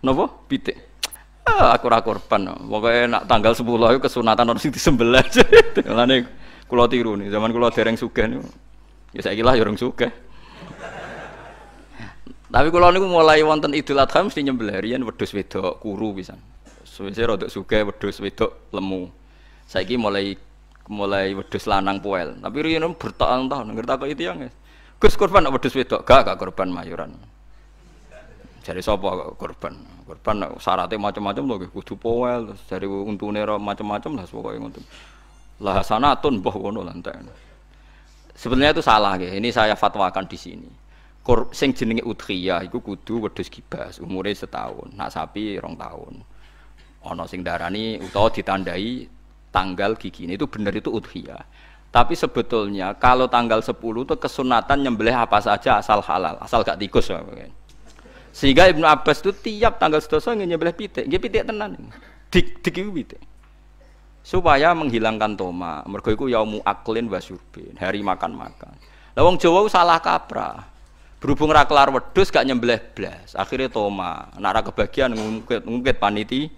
Nopo pitik. Ah, aku ora korban. pokoknya nak tanggal sepuluh iku kesunatan ono sing disembelih. nih, kulo tiru nih, zaman kulo dereng suka nih, Ya saya lah ya suka, Tapi kalau niku mulai wonten Idul Adha mesti nyembelih riyen wedhus wedok kuru pisan. Suwise rodok suka, wedus wedok lemu. Saiki mulai mulai wedus lanang puel. Tapi riyen bertahun-tahun ngerti kok itu ya, Gus korban wedhus wedok, gak gak korban mayuran. Jadi sopo korban? Korban syaratnya macam-macam loh, gitu. kudu powel jadi dari untune macam-macam lah yang ngoten. Lah sanatun mbah wono Sebenarnya itu salah ya. Ini saya fatwakan di sini. Kor, sing jenenge utria, itu kudu wedus kibas, umurnya setahun, nak sapi rong tahun. Ono sing darani utawa ditandai tanggal gigi ini itu benar itu utria. Tapi sebetulnya kalau tanggal 10 itu kesunatan nyembelih apa saja asal halal, asal gak tikus ya, mungkin. Sehingga Ibnu Abbas itu tiap tanggal sedoso nyebelah pitik, dia pitik tenan. Dik dik pitik. Supaya menghilangkan toma. Mergo iku yaumu aklin wa syurbin, hari makan-makan. Lah wong Jawa salah kaprah. Berhubung ra kelar wedhus gak nyembelih blas, akhirnya toma. Nak ra kebagian ngungkit-ngungkit paniti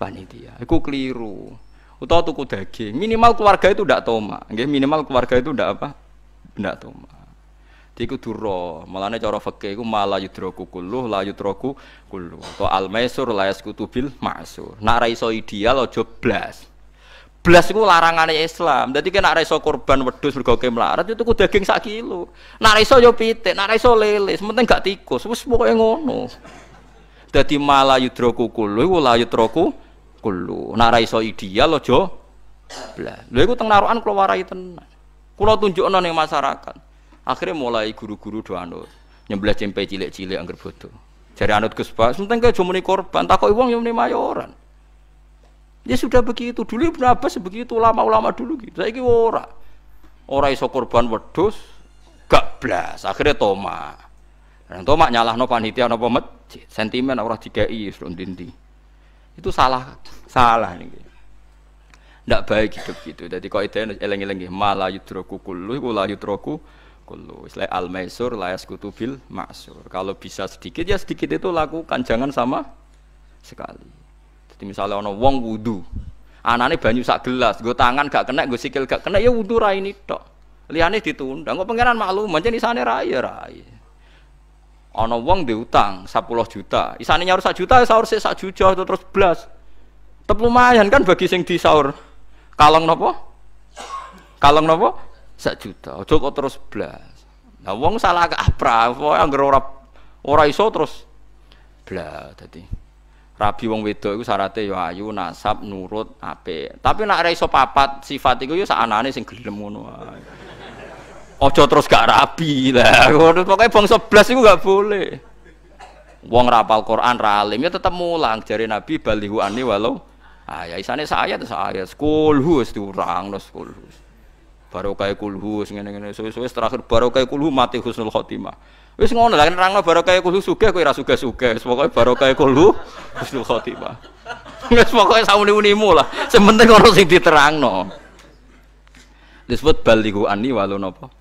panitia. Iku keliru. Utawa tuku daging. Minimal keluarga itu ndak toma. Nggih, minimal keluarga itu ndak apa? Ndak toma. Iku duro. malahnya cara fikih iku malah yudroku kulu, la yudroku kulu. Atau al mesur la yaskutu bil ma'sur. Nak ra iso ideal lo jeblas, Blas iku larangane Islam. Jadi nek ra iso korban wedhus mergo melarat itu tuku daging sak kilo. Nak ra iso yo pitik, nak iso lele, penting gak tikus. Wis pokoke ngono. Jadi malah yudroku kulluh iku la yudroku kulu. Nak ra iso ideal lo jeblas. Lha iku teng narokan kula warai tenan. Kula tunjukno ning masyarakat. Akhirnya mulai guru-guru do anut. nyembelah cempe cilik-cilik angger foto jadi anut Gus Pak, sementara korban cuma korban, takoi uang yang mayoran. Ya sudah begitu dulu Ibnu Abbas begitu lama ulama dulu gitu. Saiki ora. Ora iso korban wedhus gak blas. Akhirnya toma. Dan nah, toma nyalahno panitia napa masjid. Sentimen ora dikai ndindi. Itu salah salah niki. Ndak baik hidup gitu. Jadi kok ide eling-eling malah yudroku kullu iku la kullu. Istilah al maisur la yaskutu bil maksur. Kalau bisa sedikit ya sedikit itu lakukan, jangan sama sekali. Jadi misalnya ono wong wudu. Anane banyu sak gelas, gue tangan gak kena, gue sikil gak kena, ya wudu rai ini tok. Liane ditunda, kok pangeran maklum, isane sana ya rai Ono wong diutang 10 juta, isane nyaur sak juta, ya sahur sih sak juta terus belas. Tep lumayan kan bagi sing disaur. Kalong nopo? Kalong nopo? sak juta. Ojo kok terus blas. Nah wong salah apa? Ah, wong anggere ora ora iso terus blas dadi. Rabi wong wedok itu syaratnya ya ayu, nasab, nurut, ape Tapi nek ora iso papat sifat iku ya sakanane sing gelem ngono wae. Ojo terus gak rabi lah. pokoknya bangsa blas itu gak boleh. Wong rapal Quran, ra alim ya tetep mulang jare Nabi balihu ani walau ayat isane saya terus ayat kulhus diurang terus kulhus barokah kulhu sing ngene-ngene suwe-suwe terakhir barokah kulhu mati husnul khotimah. Wis ngono lah nerangno kan barokah kulhu sugih kue ora sugih-sugih, barokah kulhu husnul khotimah. Wis pokoke sauni-unimu lah, Sebentar penting ono diterang no. Disebut balihu ani walau